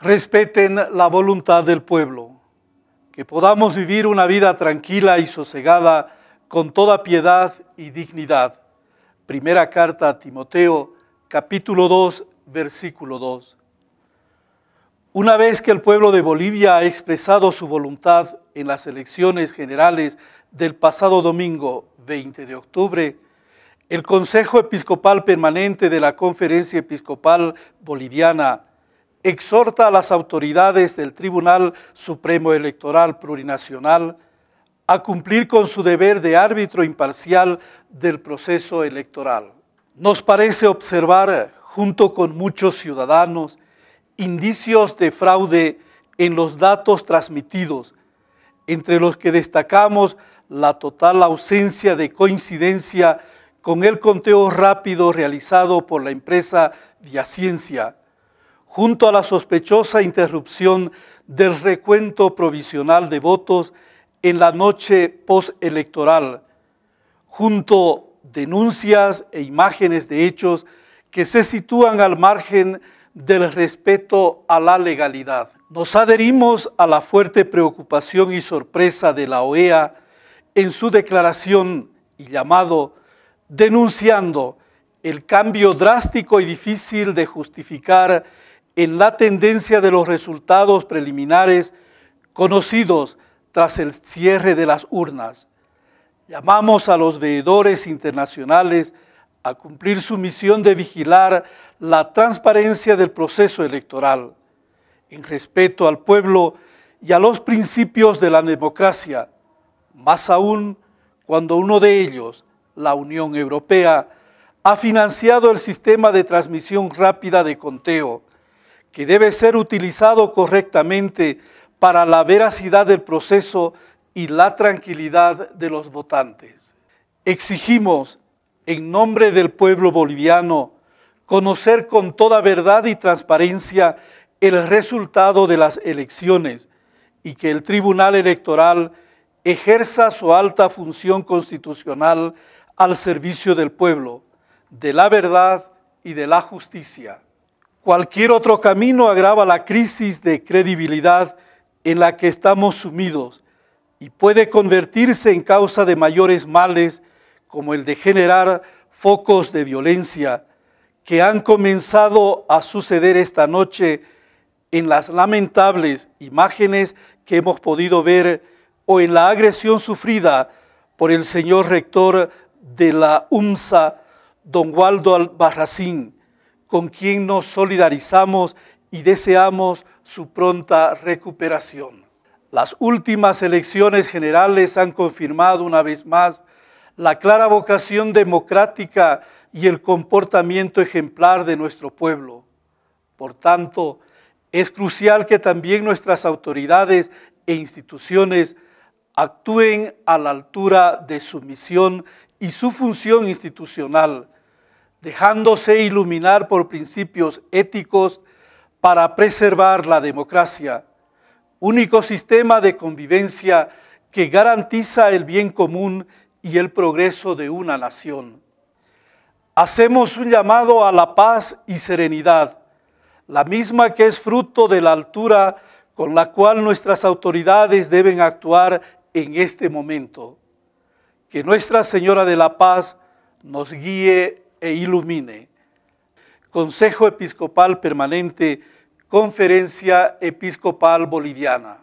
respeten la voluntad del pueblo, que podamos vivir una vida tranquila y sosegada con toda piedad y dignidad. Primera carta a Timoteo, capítulo 2, versículo 2. Una vez que el pueblo de Bolivia ha expresado su voluntad en las elecciones generales del pasado domingo 20 de octubre, el Consejo Episcopal Permanente de la Conferencia Episcopal Boliviana exhorta a las autoridades del Tribunal Supremo Electoral Plurinacional a cumplir con su deber de árbitro imparcial del proceso electoral. Nos parece observar, junto con muchos ciudadanos, indicios de fraude en los datos transmitidos, entre los que destacamos la total ausencia de coincidencia con el conteo rápido realizado por la empresa Viaciencia. Ciencia, junto a la sospechosa interrupción del recuento provisional de votos en la noche postelectoral, junto denuncias e imágenes de hechos que se sitúan al margen del respeto a la legalidad. Nos adherimos a la fuerte preocupación y sorpresa de la OEA en su declaración y llamado denunciando el cambio drástico y difícil de justificar en la tendencia de los resultados preliminares conocidos tras el cierre de las urnas. Llamamos a los veedores internacionales a cumplir su misión de vigilar la transparencia del proceso electoral, en respeto al pueblo y a los principios de la democracia, más aún cuando uno de ellos, la Unión Europea, ha financiado el sistema de transmisión rápida de conteo, que debe ser utilizado correctamente para la veracidad del proceso y la tranquilidad de los votantes. Exigimos, en nombre del pueblo boliviano, conocer con toda verdad y transparencia el resultado de las elecciones y que el Tribunal Electoral ejerza su alta función constitucional al servicio del pueblo, de la verdad y de la justicia. Cualquier otro camino agrava la crisis de credibilidad en la que estamos sumidos y puede convertirse en causa de mayores males como el de generar focos de violencia que han comenzado a suceder esta noche en las lamentables imágenes que hemos podido ver o en la agresión sufrida por el señor rector de la UMSA, don Waldo Albarracín, con quien nos solidarizamos y deseamos su pronta recuperación. Las últimas elecciones generales han confirmado una vez más la clara vocación democrática y el comportamiento ejemplar de nuestro pueblo. Por tanto, es crucial que también nuestras autoridades e instituciones actúen a la altura de su misión y su función institucional dejándose iluminar por principios éticos para preservar la democracia, único sistema de convivencia que garantiza el bien común y el progreso de una nación. Hacemos un llamado a la paz y serenidad, la misma que es fruto de la altura con la cual nuestras autoridades deben actuar en este momento. Que Nuestra Señora de la Paz nos guíe e ilumine. Consejo Episcopal Permanente, Conferencia Episcopal Boliviana.